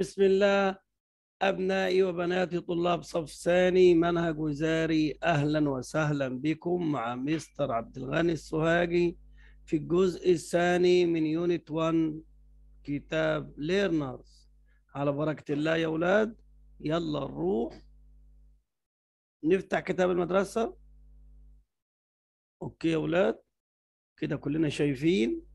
بسم الله أبنائي وبناتي طلاب صف ثاني منهج وزاري أهلا وسهلا بكم مع مستر عبد الغني السوهاجي في الجزء الثاني من يونت 1 كتاب ليرنرز على بركة الله يا أولاد يلا نروح نفتح كتاب المدرسة أوكي يا أولاد كده كلنا شايفين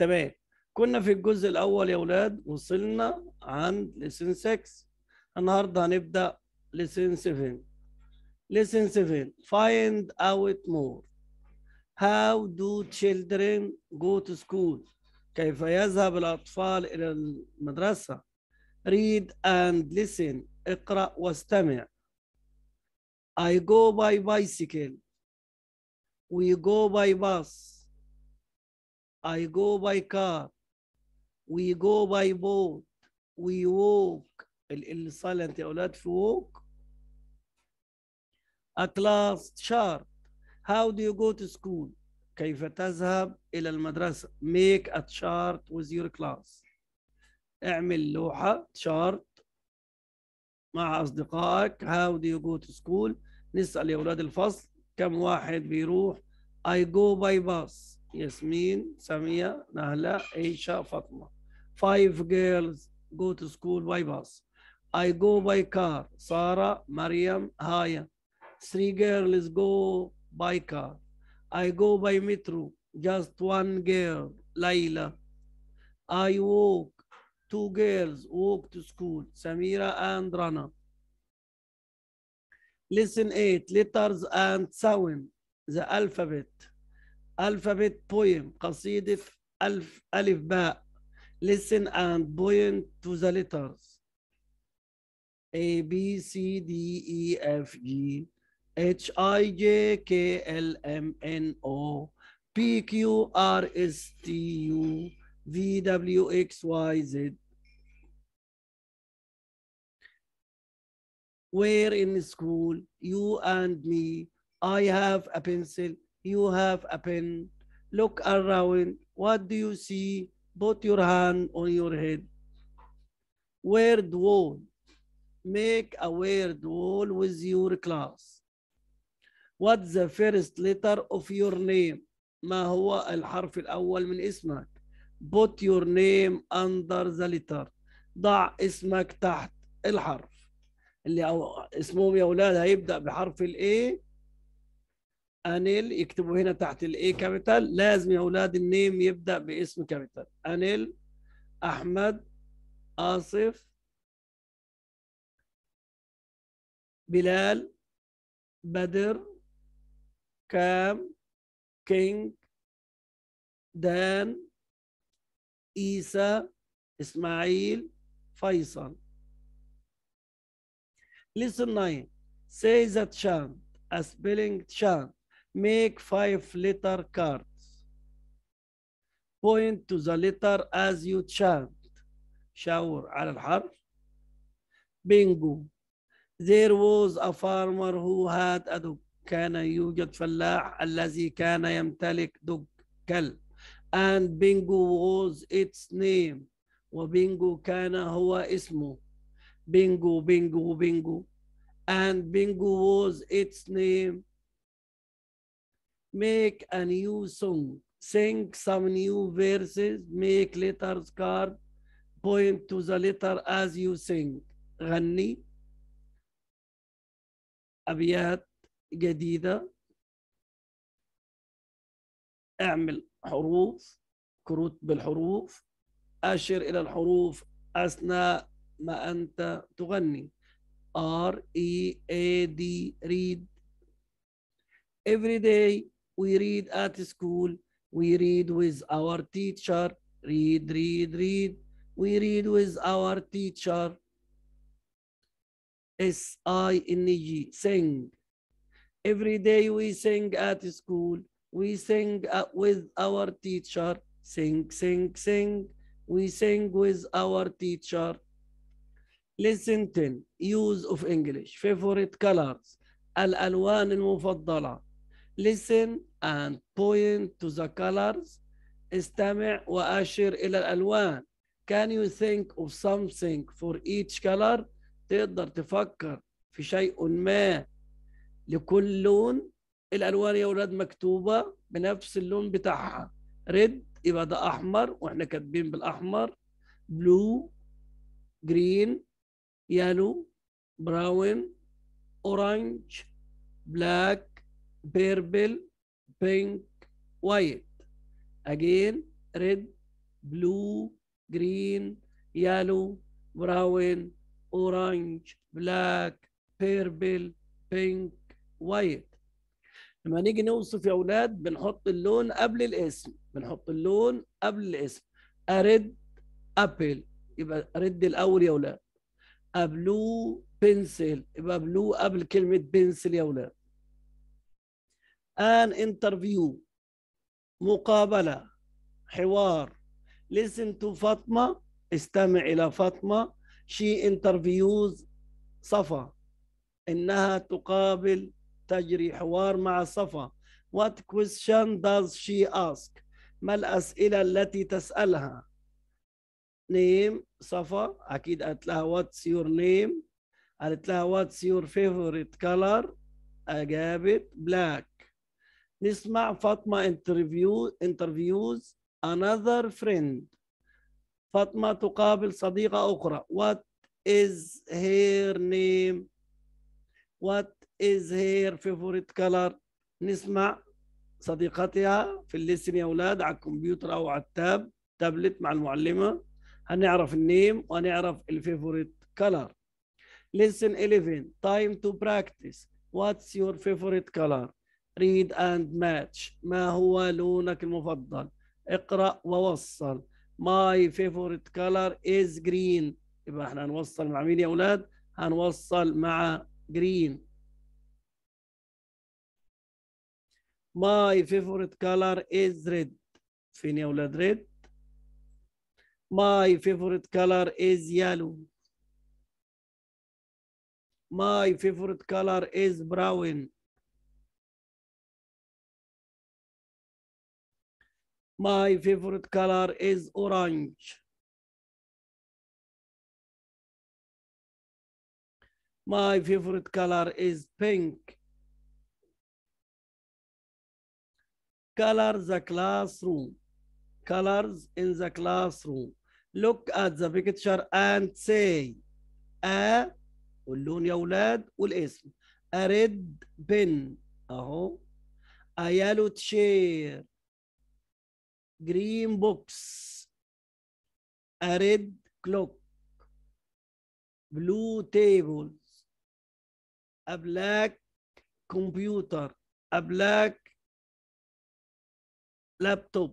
تمام كنا في الجزء الاول يا اولاد وصلنا عند ليسن 6 النهارده هنبدا ليسن 7 ليسن 7 find out more how do children go to school كيف يذهب الاطفال الى المدرسه read and listen اقرا واستمع I go by bicycle we go by bus I go by car we go by boat we walk ال silent يا أولاد في walk at last chart. how do you go to school كيف تذهب إلى المدرسة make a chart with your class اعمل لوحة chart مع أصدقائك how do you go to school نسأل يا أولاد الفصل كم واحد بيروح I go by bus Yasmin, Samia, Nahla, Aisha, Fatma. Five girls go to school by bus. I go by car. Sarah, Mariam, Haya. Three girls go by car. I go by metro. Just one girl, Laila. I walk. Two girls walk to school, Samira and Rana. Listen eight letters and sound the alphabet alphabet poem قصيدة ألف ألف باء listen and point to the letters A B C D E F G H I J K L M N O P Q R S T U V W X Y Z Where in school you and me I have a pencil you have a pen, look around, what do you see? Put your hand on your head. Word wall. Make a word wall with your class. What's the first letter of your name? ما هو الحرف الأول من اسمك؟ Put your name under the letter. ضع اسمك تحت الحرف. اللي اسمهم يا أولاد هيبدأ بحرف الإيه؟ انيل يكتبوا هنا تحت الاي كابيتال لازم يا اولاد النيم يبدا باسم كابيتال انيل احمد آصف بلال بدر كام كينج دان عيسى اسماعيل فيصل Listen 9 say that chant a spelling chant Make five letter cards. Point to the letter as you chant. شاور al الحرف. Bingo. There was a farmer who had a dog. كان يوجد فلاح الذي كان يمتلك دج كلب and bingo was its name وبينجو كان هو اسمه bingo bingo bingo and bingo was its name make a new song, sing some new verses, make letters card, point to the letter as you sing. غني أبيات جديدة اعمل حروف كروت بالحروف أشر إلى الحروف أثناء ما أنت تغني R E A D read every day we read at school, we read with our teacher, read, read, read, we read with our teacher. S-I-N-G, sing. Every day we sing at school, we sing uh, with our teacher, sing, sing, sing, we sing with our teacher. Listen. 10, use of English, favorite colors, الألوان المفضلة. Listen and point to the colors استمع وأشر إلى الألوان can you think of something for each color تقدر تفكر في شيء ما لكل لون الألوان يا أولاد مكتوبة بنفس اللون بتاعها red يبقى ده أحمر وإحنا كاتبين بالأحمر blue green yellow براون أورانج بلاك بيربل pink white again red blue green yellow brown orange black purple pink white لما نيجي نوصف يا اولاد بنحط اللون قبل الاسم بنحط اللون قبل الاسم red, ابل يبقى red الاول يا اولاد ابلو بنسل يبقى بلو قبل كلمه بنسل يا اولاد an interview مقابلة حوار listen to فاطمة استمع إلى فاطمة she interviews صفا إنها تقابل تجري حوار مع صفا what question does she ask ما الأسئلة التي تسألها name صفا أكيد قالت لها what's your name قالت لها what's your favorite color أجابت black نسمع فاطمة انترفيو انترفيوز another friend فاطمة تقابل صديقة أخرى what is her name what is her favorite color نسمع صديقتها في الليسن يا أولاد على الكمبيوتر أو على التاب تابلت مع المعلمة هنعرف النيم ونعرف الفيفوريت color listen 11 time to practice what's your favorite color ريد اند ماتش ما هو لونك المفضل اقرأ ووصل ماي فيفورت كلر از جرين يبقى احنا هنوصل مع مين يا اولاد هنوصل مع جرين ماي فيفورت كلر از ريد فين يا اولاد ريد ماي فيفورت كلر از يالو ماي فيفورت كلر از براون My favorite color is orange. My favorite color is pink. Color the classroom. Colors in the classroom. Look at the picture and say a واللون يا ولاد والاسم a red pen اهو a yellow chair green box a red clock blue tables a black computer a black laptop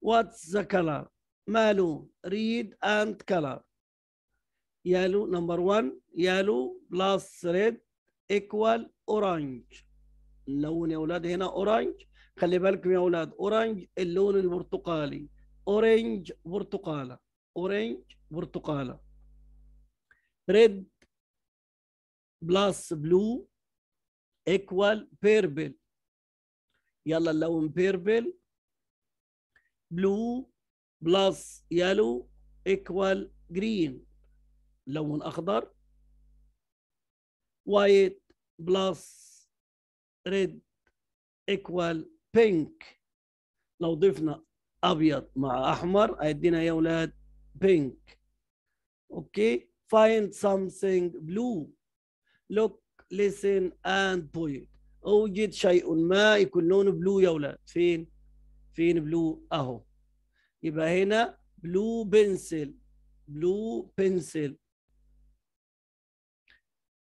what's the color malu read and color yellow number one yellow plus red equal orange اللون يا اولاد هنا اورنج خلي بالكم يا اولاد اورنج اللون البرتقالي اورنج برتقاله اورنج برتقاله ريد بلس بلو ايكوال بيربل يلا اللون بيربل بلو بلس يلو ايكوال جرين لون اخضر وايت بلس red equal pink لو ضفنا ابيض مع احمر هيدينا يا اولاد pink اوكي find something blue look listen and point اوجد شيء ما يكون لونه بلو يا اولاد فين فين بلو اهو يبقى هنا بلو بنسل بلو بنسل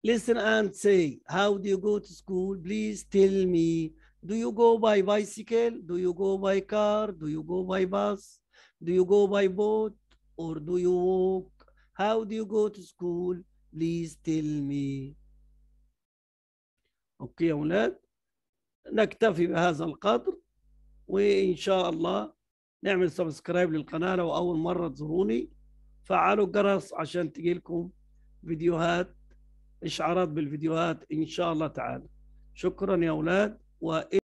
listen and say how do you go to school please tell me do you go by bicycle do you go by car do you go by bus do you go by boat or do you walk how do you go to school please tell me اوكي يا اولاد نكتفي بهذا القدر وان شاء الله نعمل سبسكرايب للقناه لو اول مره تزوروني فعلوا الجرس عشان تجيلكم فيديوهات اشعارات بالفيديوهات ان شاء الله تعالى شكرا يا اولاد و